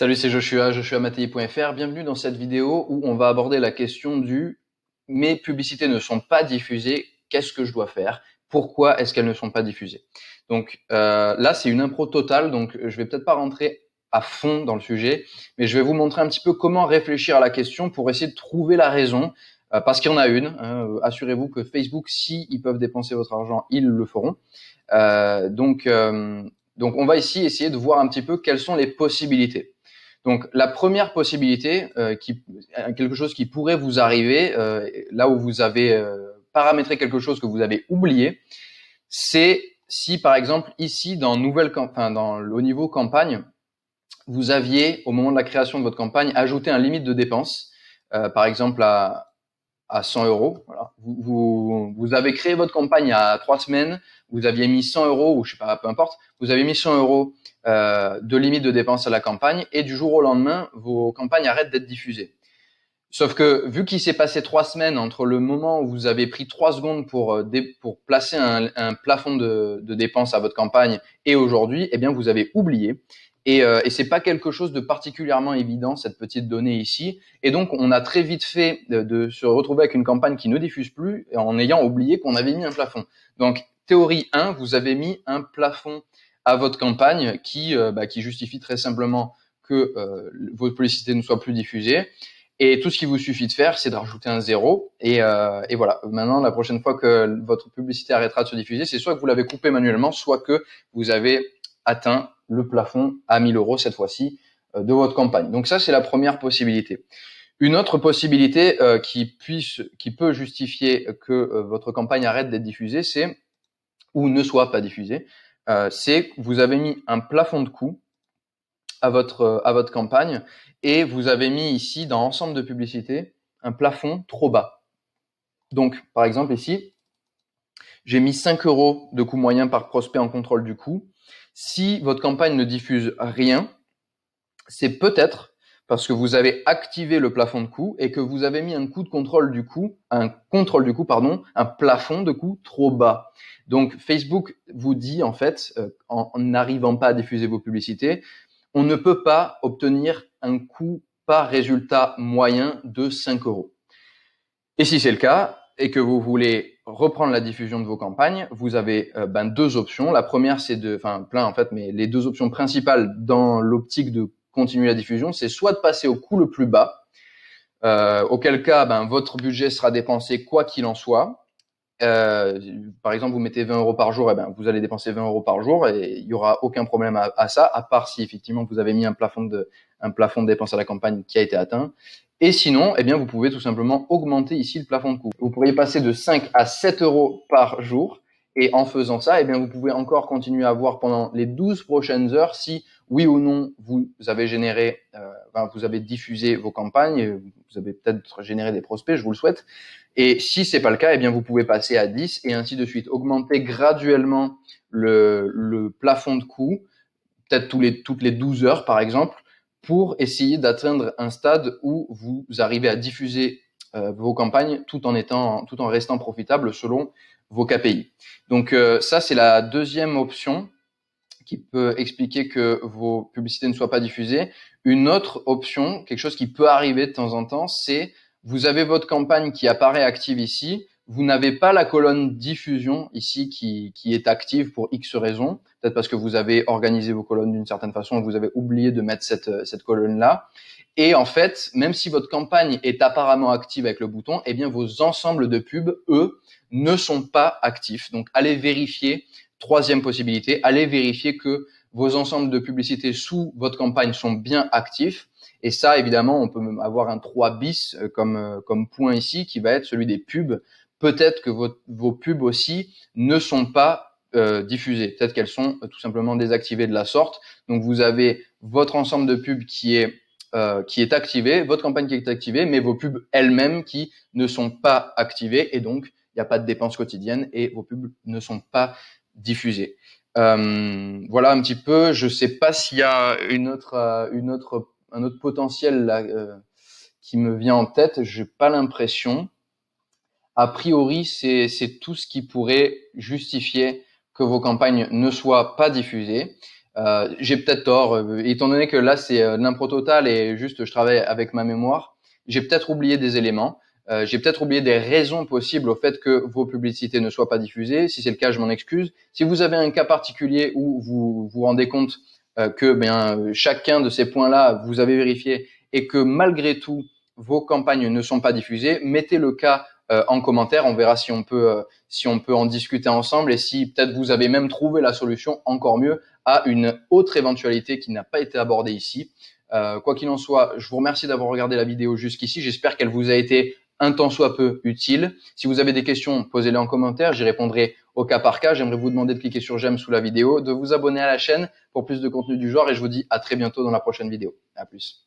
Salut, c'est Joshua, joshuamatei.fr. Bienvenue dans cette vidéo où on va aborder la question du mes publicités ne sont pas diffusées, qu'est-ce que je dois faire Pourquoi est-ce qu'elles ne sont pas diffusées Donc euh, là, c'est une impro totale, donc je vais peut-être pas rentrer à fond dans le sujet, mais je vais vous montrer un petit peu comment réfléchir à la question pour essayer de trouver la raison, euh, parce qu'il y en a une. Hein, euh, assurez-vous que Facebook, si peuvent dépenser votre argent, ils le feront. donc, donc on va ici essayer de voir un petit peu quelles sont les possibilités. Donc la première possibilité, euh, qui, euh, quelque chose qui pourrait vous arriver, euh, là où vous avez paramétré quelque chose que vous avez oublié, c'est si par exemple ici dans nouvelle enfin, dans au niveau campagne, vous aviez au moment de la création de votre campagne ajouté un limite de dépenses, par exemple à, à 100 euros. Voilà. Vous, vous, vous, avez créé votre campagne il y a trois semaines, vous aviez mis 100 euros ou je sais pas, peu importe, vous avez mis 100 euros euh, de limite de dépenses à la campagne et du jour au lendemain, vos campagnes arrêtent d'être diffusées. Sauf que vu qu'il s'est passé trois semaines entre le moment où vous avez pris trois secondes pour, euh, placer un, plafond de, dépenses à votre campagne et aujourd'hui, eh bien vous avez oublié. Et, ce euh, n'est c'est pas quelque chose de particulièrement évident cette petite donnée ici. Et donc on a très vite fait de, de se retrouver avec une campagne qui ne diffuse plus en ayant oublié qu'on avait mis un plafond. Donc théorie 1, vous avez mis un plafond à votre campagne qui, euh, bah, qui justifie très simplement que euh, votre publicité ne soit plus diffusée. Et tout ce qu'il vous suffit de faire, c'est de rajouter un zéro. Et, euh, voilà. Maintenant, la prochaine fois que votre publicité arrêtera de se diffuser, c'est soit que vous l'avez coupé manuellement, soit que vous avez atteint le plafond à 1000 euros cette fois-ci de votre campagne. Donc ça, c'est la première possibilité. Une autre possibilité qui puisse, qui peut justifier que votre campagne arrête d'être diffusée, c'est ou ne soit pas diffusée, euh, c'est que vous avez mis un plafond de coût à votre, euh, à votre campagne et vous avez mis ici, dans l'ensemble de publicité, un plafond trop bas. Donc, par exemple, ici, j'ai mis 5 euros de coût moyen par prospect en contrôle du coût. Si votre campagne ne diffuse rien, c'est peut-être parce que vous avez activé le plafond de coût et que vous avez mis un coût de contrôle du coût, un contrôle du coût, pardon, un plafond de coût trop bas. Donc Facebook vous dit en fait, euh, en n'arrivant pas à diffuser vos publicités, on ne peut pas obtenir un coût par résultat moyen de 5 euros. Et si c'est le cas, et que vous voulez reprendre la diffusion de vos campagnes, vous avez euh, ben, deux options. La première, c'est de, enfin plein en fait, mais les deux options principales dans l'optique de continuer la diffusion, c'est soit de passer au coût le plus bas, euh, auquel cas ben, votre budget sera dépensé quoi qu'il en soit. Euh, par exemple, vous mettez 20 euros par jour, et eh ben, vous allez dépenser 20 euros par jour et il n'y aura aucun problème à, ça, à part si effectivement vous avez mis un plafond de un plafond de dépenses à la campagne qui a été atteint. Et sinon, et eh bien, vous pouvez tout simplement augmenter ici le plafond de coût. Vous pourriez passer de 5 à 7 euros par jour. Et en faisant ça, et eh bien, vous pouvez encore continuer à voir pendant les 12 prochaines heures si oui ou non vous avez généré, euh, vous avez diffusé vos campagnes, vous avez peut-être généré des prospects, je vous le souhaite. Et si c'est pas le cas, eh bien vous pouvez passer à 10 et ainsi de suite, augmenter graduellement le, plafond de coût, peut-être tous les toutes les 12 heures par exemple, pour essayer d'atteindre un stade où vous arrivez à diffuser euh, vos campagnes tout en étant tout en restant profitable selon vos KPI. Donc euh, ça c'est la deuxième option qui peut expliquer que vos publicités ne soient pas diffusées. Une autre option, quelque chose qui peut arriver de temps en temps, c'est vous avez votre campagne qui apparaît active ici, vous n'avez pas la colonne diffusion ici qui, est active pour X raisons, peut-être parce que vous avez organisé vos colonnes d'une certaine façon, vous avez oublié de mettre cette, euh, cette colonne-là. Et en fait, même si votre campagne est apparemment active avec le bouton, eh bien vos ensembles de pubs, eux, ne sont pas actifs. Donc allez vérifier Troisième possibilité, allez vérifier que vos ensembles de publicités sous votre campagne sont bien actifs. Et ça, évidemment, on peut avoir un 3 bis euh, comme, euh, comme point ici qui va être celui des pubs. Peut-être que vos, vos pubs aussi ne sont pas diffusés. Euh, diffusées. Peut-être qu'elles sont tout simplement désactivées de la sorte. Donc vous avez votre ensemble de pubs qui est qui est activé, votre campagne qui est activée, mais vos pubs elles-mêmes qui ne sont pas activées et donc il n'y a pas de dépenses quotidiennes et vos pubs ne sont pas diffuser. Euh, voilà un petit peu. Je sais pas s'il y a une autre, euh, une autre, un autre potentiel là, euh, qui me vient en tête. n'ai pas l'impression. A priori, c'est tout ce qui pourrait justifier que vos campagnes ne soient pas diffusées. J'ai peut-être tort, étant donné que là c'est l'impro total et juste je travaille avec ma mémoire. J'ai peut-être oublié des éléments. Euh, j'ai peut-être oublié des raisons possibles au fait que vos publicités ne soient pas diffusées. Si c'est le cas, je m'en excuse. Si vous avez un cas particulier où vous vous rendez compte euh, que bien, chacun de ces points-là, vous avez vérifié et que malgré tout, vos campagnes ne sont pas diffusées, mettez le cas euh, en commentaire. On verra si on peut, si on peut en discuter ensemble et si peut-être vous avez même trouvé la solution, encore mieux, à une autre éventualité qui n'a pas été abordée ici. quoi qu'il en soit, je vous remercie d'avoir regardé la vidéo jusqu'ici. J'espère qu'elle vous a été un temps soit peu utile. Si vous avez des questions, posez-les en commentaire, j'y répondrai au cas par cas. J'aimerais vous demander de cliquer sur j'aime sous la vidéo, de vous abonner à la chaîne pour plus de contenu du genre et je vous dis à très bientôt dans la prochaine vidéo. À plus.